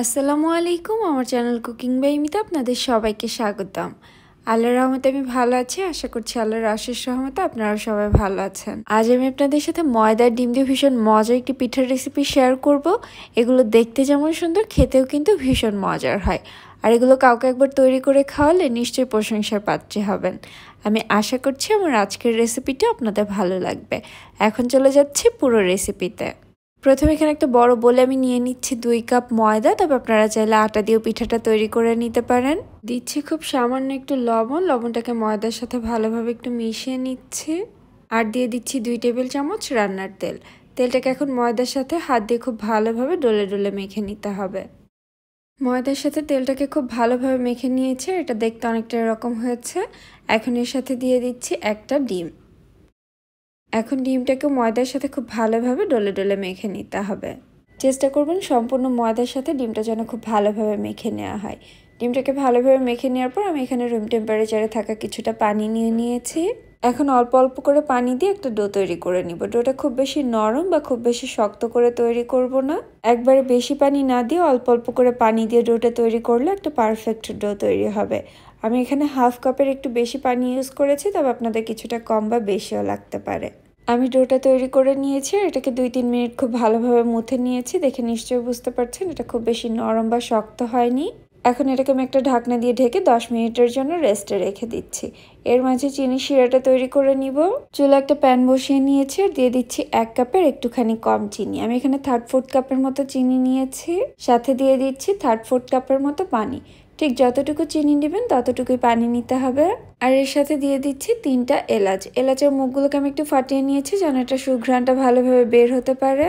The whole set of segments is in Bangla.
আসসালামু আলাইকুম আমার চ্যানেল কুকিং বাই মিতা আপনাদের সবাইকে স্বাগতম আল্লাহ রহমতে আমি ভালো আছি আশা করছি আল্লাহর আশেষ রহমতে আপনারা সবাই ভালো আছেন আজ আমি আপনাদের সাথে ময়দার ডিম দিয়ে ভীষণ মজার একটি পিঠার রেসিপি শেয়ার করব এগুলো দেখতে যেমন সুন্দর খেতেও কিন্তু ভীষণ মজার হয় আর এগুলো কাউকে একবার তৈরি করে খাওয়ালে নিশ্চয়ই প্রশংসার পাত্রী হবেন আমি আশা করছি আমার আজকের রেসিপিটা আপনাদের ভালো লাগবে এখন চলে যাচ্ছি পুরো রেসিপিতে প্রথমে এখানে একটা বড় বলে আমি নিয়ে নিচ্ছি দুই কাপ ময়দা তবে আপনারা চাইলে আটা দিয়েও পিঠাটা তৈরি করে নিতে পারেন দিচ্ছি খুব সামান্য একটু লবণ লবণটাকে ময়দার সাথে ভালোভাবে একটু মিশিয়ে নিচ্ছে আর দিয়ে দিচ্ছি দুই টেবিল চামচ রান্নার তেল তেলটাকে এখন ময়দার সাথে হাত দিয়ে খুব ভালোভাবে ডলে ডলে মেখে নিতে হবে ময়দার সাথে তেলটাকে খুব ভালোভাবে মেখে নিয়েছে এটা দেখতে অনেকটা এরকম হয়েছে এখন এর সাথে দিয়ে দিচ্ছি একটা ডিম এখন ডিমটাকে ময়দার সাথে খুব ভালোভাবে ডলে ডলে মেখে নিতে হবে চেষ্টা করবেন সম্পূর্ণ ময়দার সাথে ডিমটা যেন খুব ভালোভাবে মেখে নেওয়া হয় ডিমটাকে ভালোভাবে মেখে নেওয়ার পর আমি এখানে রুম টেম্পারেচারে থাকা কিছুটা পানি নিয়ে নিয়েছি এখন অল্প অল্প করে পানি দিয়ে একটা ডো তৈরি করে নিব ডোটা খুব বেশি নরম বা খুব বেশি শক্ত করে তৈরি করব না একবারে বেশি পানি না দিয়ে অল্প অল্প করে পানি দিয়ে ডোটা তৈরি করলে একটা পারফেক্ট ডো তৈরি হবে আমি এখানে হাফ কাপের একটু বেশি পানি ইউজ করেছি তবে আপনাদের কিছুটা কম বা বেশিও লাগতে পারে আমি ডোটা তৈরি করে নিয়েছি এটাকে দুই তিন মিনিট খুব ভালোভাবে মুথে নিয়েছি দেখে নিশ্চয়ই বুঝতে পারছেন এটা খুব বেশি নরম বা শক্ত হয়নি এখন এটাকে আমি একটা ঢাকনা দিয়ে ঢেকে দশ মিনিটের জন্য রেস্টে রেখে দিচ্ছি এর মাঝে চিনি শিরাটা তৈরি করে নিব চুলা একটা প্যান বসিয়ে নিয়েছি আর দিয়ে দিচ্ছি এক কাপের একটুখানি কম চিনি আমি এখানে থার্ড ফোর্থ কাপের মতো চিনি নিয়েছি সাথে দিয়ে দিচ্ছি থার্ড ফোর্থ কাপের মতো পানি ঠিক যতটুকু চিনি নেবেন ততটুকুই পানি নিতে হবে আর এর সাথে দিয়ে দিচ্ছি তিনটা এলাচ এলাচের মুখগুলোকে আমি একটু ফাটিয়ে নিয়েছি যেন এটা সুঘ্রাণটা ভালোভাবে বের হতে পারে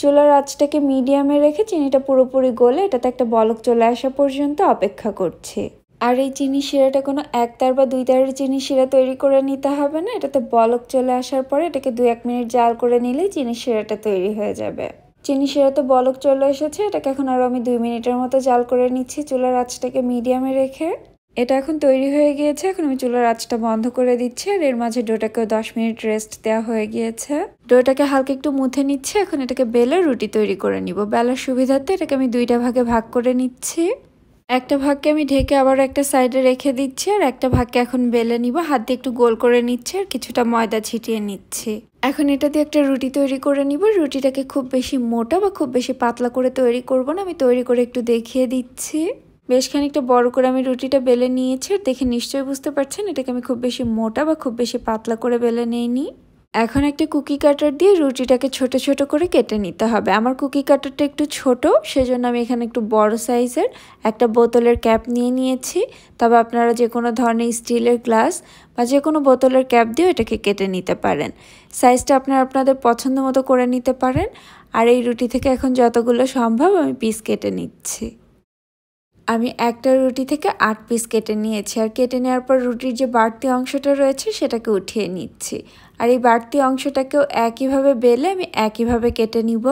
চুলার আঁচটাকে মিডিয়ামে রেখে চিনিটা পুরোপুরি গলে এটাতে একটা বলক চলে আসা পর্যন্ত অপেক্ষা করছি আর এই চিনি শিরাটা কোনো একতার বা দুই তারের চিনি শিরা তৈরি করে নিতে হবে না এটাতে বলক চলে আসার পরে এটাকে দু এক মিনিট জাল করে নিলেই চিনি শিরাটা তৈরি হয়ে যাবে চিনি সেরা তো বলক চলে এসেছে এটাকে এখন আরও আমি দুই মিনিটের মতো জাল করে নিচ্ছি চুলার আঁচটাকে মিডিয়ামে রেখে এটা এখন তৈরি হয়ে গিয়েছে এখন আমি চুলার আঁচটা বন্ধ করে দিচ্ছি আর এর মাঝে ডোটাকেও দশ মিনিট রেস্ট দেওয়া হয়ে গিয়েছে ডোটাকে হালকা একটু মুথে নিচ্ছে এখন এটাকে বেলে রুটি তৈরি করে নিব বেলার সুবিধার্থে এটাকে আমি দুইটা ভাগে ভাগ করে নিচ্ছি একটা ভাগকে আমি ঢেকে আবার একটা সাইডে রেখে দিচ্ছি আর একটা ভাগকে এখন বেলে নিব হাত দিয়ে একটু গোল করে নিচ্ছে আর কিছুটা ময়দা ছিটিয়ে নিচ্ছে এখন এটা দিয়ে একটা রুটি তৈরি করে নিব রুটিটাকে খুব বেশি মোটা বা খুব বেশি পাতলা করে তৈরি করব না আমি তৈরি করে একটু দেখিয়ে দিচ্ছি বেশ খানিকটা বড় করে আমি রুটিটা বেলে নিয়েছি আর দেখে নিশ্চয়ই বুঝতে পারছেন এটাকে আমি খুব বেশি মোটা বা খুব বেশি পাতলা করে বেলে নিইনি এখন একটা কুকি কাটার দিয়ে রুটিটাকে ছোট ছোট করে কেটে নিতে হবে আমার কুকি কাটারটা একটু ছোট সেজন্য আমি এখানে একটু বড় সাইজের একটা বোতলের ক্যাপ নিয়ে নিয়েছি তবে আপনারা যে কোনো ধরনের স্টিলের গ্লাস বা যে কোনো বোতলের ক্যাপ দিয়ে এটাকে কেটে নিতে পারেন সাইজটা আপনারা আপনাদের পছন্দ মতো করে নিতে পারেন আর এই রুটি থেকে এখন যতগুলো সম্ভব আমি পিস কেটে নিচ্ছি আমি একটা রুটি থেকে আট পিস কেটে নিয়েছি আর কেটে নেওয়ার পর রুটির যে বাড়তি অংশটা রয়েছে সেটাকে উঠিয়ে নিচ্ছি আর এই বাড়তি অংশটাকেও একইভাবে বেলে আমি একইভাবে কেটে নিব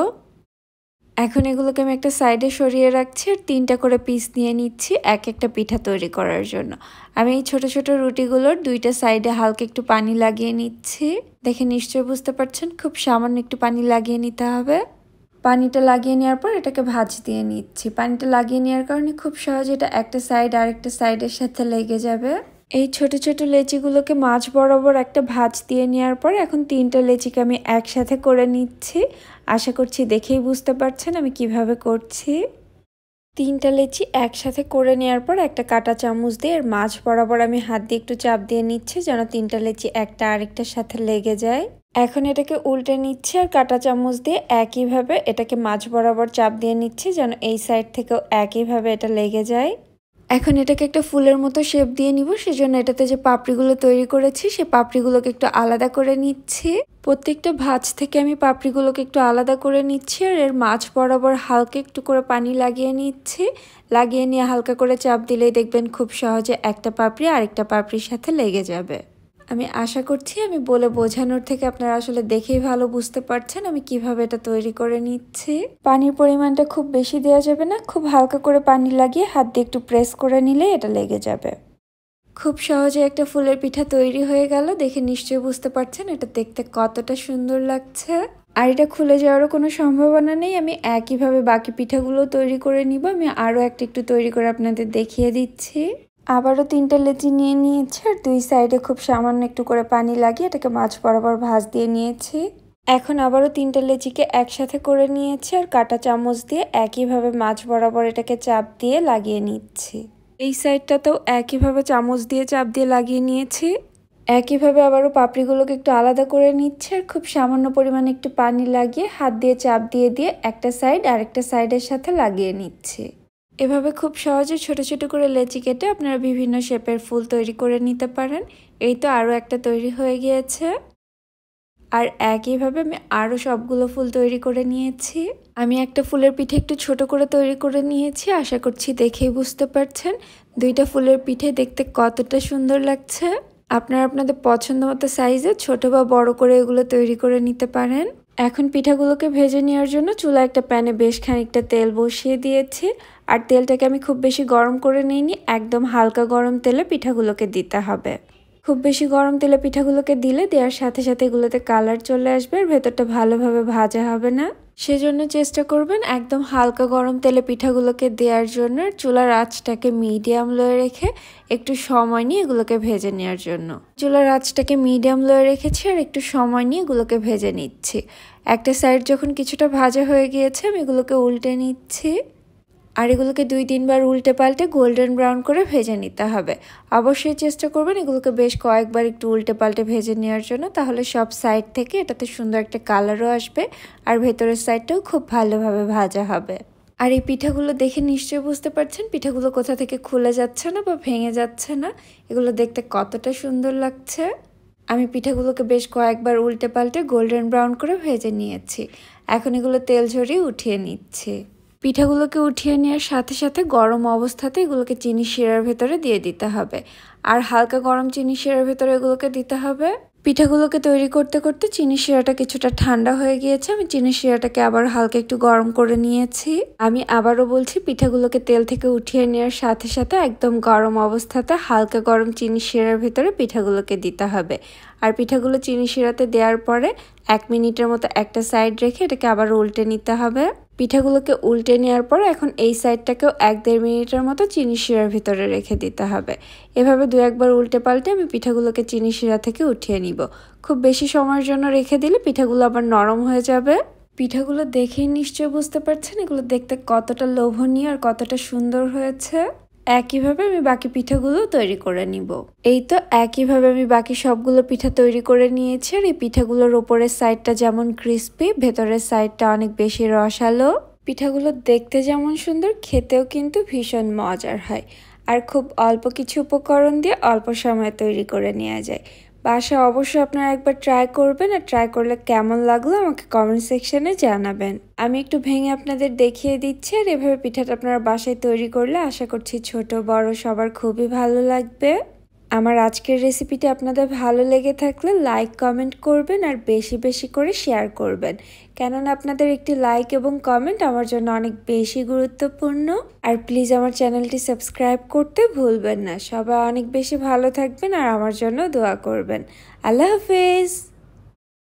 এখন এগুলোকে আমি একটা সাইডে সরিয়ে রাখছি আর তিনটা করে পিস নিয়ে নিচ্ছি এক একটা পিঠা তৈরি করার জন্য আমি এই ছোটো ছোটো রুটিগুলোর দুইটা সাইডে হালকা একটু পানি লাগিয়ে নিচ্ছি দেখে নিশ্চয় বুঝতে পারছেন খুব সামান্য একটু পানি লাগিয়ে নিতে হবে পানিটা লাগিয়ে নেওয়ার পর এটাকে ভাজ দিয়ে নিচ্ছি পানিটা লাগিয়ে নেওয়ার কারণে খুব সহজে এটা একটা সাইড আরেকটা সাইডের সাথে লেগে যাবে এই ছোট ছোট লেচিগুলোকে মাছ বরাবর একটা ভাজ দিয়ে নেওয়ার পর এখন তিনটা লেচিকে আমি একসাথে করে নিচ্ছি আশা করছি দেখেই বুঝতে পারছেন আমি কিভাবে করছি তিনটা লেচি একসাথে করে নেওয়ার পর একটা কাটা চামচ দিয়ে এর মাছ বরাবর আমি হাত দিয়ে একটু চাপ দিয়ে নিচ্ছি যেন তিনটা লেচি একটা আরেকটার সাথে লেগে যায় এখন এটাকে উল্টে নিচ্ছে আর কাটা চামচ দিয়ে একইভাবে এটাকে মাছ বরাবর চাপ দিয়ে নিচ্ছে যেন এই সাইড থেকেও একইভাবে এটা লেগে যায় এখন এটাকে একটা ফুলের মতো শেপ দিয়ে নিব সেজন্য এটাতে যে পাপড়িগুলো তৈরি করেছি সে পাপড়িগুলোকে একটু আলাদা করে নিচ্ছি প্রত্যেকটা ভাজ থেকে আমি পাপড়িগুলোকে একটু আলাদা করে নিচ্ছি আর এর মাছ বরাবর হালকা একটু করে পানি লাগিয়ে নিচ্ছি লাগিয়ে নিয়ে হালকা করে চাপ দিলেই দেখবেন খুব সহজে একটা পাপড়ি আরেকটা পাপড়ির সাথে লেগে যাবে আমি আশা করছি আমি বলে বোঝানোর থেকে আপনারা আসলে দেখেই ভালো বুঝতে পারছেন আমি কিভাবে এটা তৈরি করে নিচ্ছি পানির পরিমাণটা খুব বেশি দেওয়া যাবে না খুব হালকা করে পানি লাগিয়ে হাত দিয়ে একটু প্রেস করে নিলে এটা লেগে যাবে খুব সহজে একটা ফুলের পিঠা তৈরি হয়ে গেল দেখে নিশ্চয়ই বুঝতে পারছেন এটা দেখতে কতটা সুন্দর লাগছে আর এটা খুলে যাওয়ারও কোনো সম্ভাবনা নেই আমি একইভাবে বাকি পিঠাগুলো তৈরি করে নিব আমি আরও একটা একটু তৈরি করে আপনাদের দেখিয়ে দিচ্ছি আবারও তিনটে লেচি নিয়ে নিয়েছি আর দুই সাইডে খুব সামান্য একটু করে পানি লাগিয়ে এটাকে মাছ বরাবর ভাজ দিয়ে নিয়েছি এখন আবারও তিনটে লেচিকে একসাথে করে নিয়েছি আর কাটা চামচ দিয়ে একইভাবে মাছ বরাবর এটাকে চাপ দিয়ে লাগিয়ে নিচ্ছি এই সাইডটাতেও একইভাবে চামচ দিয়ে চাপ দিয়ে লাগিয়ে নিয়েছি একইভাবে আবারও পাপড়িগুলোকে একটু আলাদা করে নিচ্ছে আর খুব সামান্য পরিমাণে একটু পানি লাগিয়ে হাত দিয়ে চাপ দিয়ে দিয়ে একটা সাইড আরেকটা সাইডের সাথে লাগিয়ে নিচ্ছে এভাবে খুব সহজে ছোট ছোট করে লেচি কেটে আপনারা বিভিন্ন শেপের ফুল তৈরি করে নিতে পারেন এই তো আরও একটা তৈরি হয়ে গিয়েছে আর একইভাবে আমি আরও সবগুলো ফুল তৈরি করে নিয়েছি আমি একটা ফুলের পিঠে একটু ছোট করে তৈরি করে নিয়েছি আশা করছি দেখেই বুঝতে পারছেন দুইটা ফুলের পিঠে দেখতে কতটা সুন্দর লাগছে আপনারা আপনাদের পছন্দ মতো সাইজে ছোটো বা বড় করে এগুলো তৈরি করে নিতে পারেন এখন পিঠাগুলোকে ভেজে নেওয়ার জন্য চুলা একটা প্যানে বেশ খানিকটা তেল বসিয়ে দিয়েছি আর তেলটাকে আমি খুব বেশি গরম করে নিইনি একদম হালকা গরম তেলে পিঠাগুলোকে দিতে হবে খুব বেশি গরম তেলে পিঠাগুলোকে দিলে দেওয়ার সাথে সাথে এগুলোতে কালার চলে আসবে আর ভেতরটা ভালোভাবে ভাজা হবে না সেজন্য চেষ্টা করবেন একদম হালকা গরম তেলে পিঠাগুলোকে দেওয়ার জন্য চুলার আঁচটাকে মিডিয়াম লয়ে রেখে একটু সময় নিয়ে এগুলোকে ভেজে নেওয়ার জন্য চুলার আঁচটাকে মিডিয়াম লয়ে রেখেছি আর একটু সময় নিয়ে এগুলোকে ভেজে নিচ্ছি একটা সাইড যখন কিছুটা ভাজা হয়ে গিয়েছে আমি এগুলোকে উল্টে নিচ্ছি আর এগুলোকে দুই তিনবার উল্টে পাল্টে গোল্ডেন ব্রাউন করে ভেজে নিতে হবে অবশ্যই চেষ্টা করবেন এগুলোকে বেশ কয়েকবার একটু উল্টে পাল্টে ভেজে নেওয়ার জন্য তাহলে সব সাইড থেকে এটাতে সুন্দর একটা কালারও আসবে আর ভেতরের সাইডটাও খুব ভালোভাবে ভাজা হবে আর এই পিঠাগুলো দেখে নিশ্চয়ই বুঝতে পারছেন পিঠাগুলো কোথা থেকে খুলে যাচ্ছে না বা ভেঙে যাচ্ছে না এগুলো দেখতে কতটা সুন্দর লাগছে আমি পিঠাগুলোকে বেশ কয়েকবার উল্টে পাল্টে গোল্ডেন ব্রাউন করে ভেজে নিয়েছি এখন এগুলো তেল ঝরিয়ে উঠিয়ে নিচ্ছি পিঠাগুলোকে উঠিয়ে নেওয়ার সাথে সাথে গরম অবস্থাতে এগুলোকে চিনি শিরার ভেতরে দিয়ে দিতে হবে আর হালকা গরম চিনি শিরার ভেতরে এগুলোকে দিতে হবে পিঠাগুলোকে তৈরি করতে করতে চিনি শিরাটা কিছুটা ঠান্ডা হয়ে গিয়েছে আমি চিনি শিরাটাকে আবার হালকা একটু গরম করে নিয়েছি আমি আবারও বলছি পিঠাগুলোকে তেল থেকে উঠিয়ে নেওয়ার সাথে সাথে একদম গরম অবস্থাতে হালকা গরম চিনি শিরার ভেতরে পিঠাগুলোকে দিতে হবে আর পিঠাগুলো চিনি শিরাতে দেওয়ার পরে এক মিনিটের মতো একটা সাইড রেখে এটাকে আবার উল্টে নিতে হবে পিঠাগুলোকে উল্টে নেওয়ার পর এখন এই সাইডটাকেও এক দেড় মিনিটের মতো চিনি শিরার ভিতরে রেখে দিতে হবে এভাবে দু একবার উল্টে পাল্টে আমি পিঠাগুলোকে চিনি শিরা থেকে উঠিয়ে নিব খুব বেশি সময়ের জন্য রেখে দিলে পিঠাগুলো আবার নরম হয়ে যাবে পিঠাগুলো দেখেই নিশ্চয় বুঝতে পারছেন এগুলো দেখতে কতটা লোভনীয় আর কতটা সুন্দর হয়েছে একইভাবে আমি বাকি পিঠাগুলো তৈরি করে নিব এই তো একইভাবে আমি বাকি সবগুলো পিঠা তৈরি করে নিয়েছি আর এই পিঠাগুলোর ওপরের সাইডটা যেমন ক্রিস্পি ভেতরের সাইডটা অনেক বেশি রসালো পিঠাগুলো দেখতে যেমন সুন্দর খেতেও কিন্তু ভীষণ মজার হয় আর খুব অল্প কিছু উপকরণ দিয়ে অল্প সময় তৈরি করে নেওয়া যায় বাসা অবশ্যই আপনারা একবার ট্রাই করবেন আর ট্রাই করলে কেমন লাগলো আমাকে কমেন্ট সেকশানে জানাবেন আমি একটু ভেঙে আপনাদের দেখিয়ে দিচ্ছি আর এভাবে পিঠাটা আপনারা বাসায় তৈরি করলে আশা করছি ছোট বড় সবার খুবই ভালো লাগবে আমার আজকের রেসিপিটি আপনাদের ভালো লেগে থাকলে লাইক কমেন্ট করবেন আর বেশি বেশি করে শেয়ার করবেন কেননা আপনাদের একটি লাইক এবং কমেন্ট আমার জন্য অনেক বেশি গুরুত্বপূর্ণ আর প্লিজ আমার চ্যানেলটি সাবস্ক্রাইব করতে ভুলবেন না সবাই অনেক বেশি ভালো থাকবেন আর আমার জন্য দোয়া করবেন আল্লাহ হাফেজ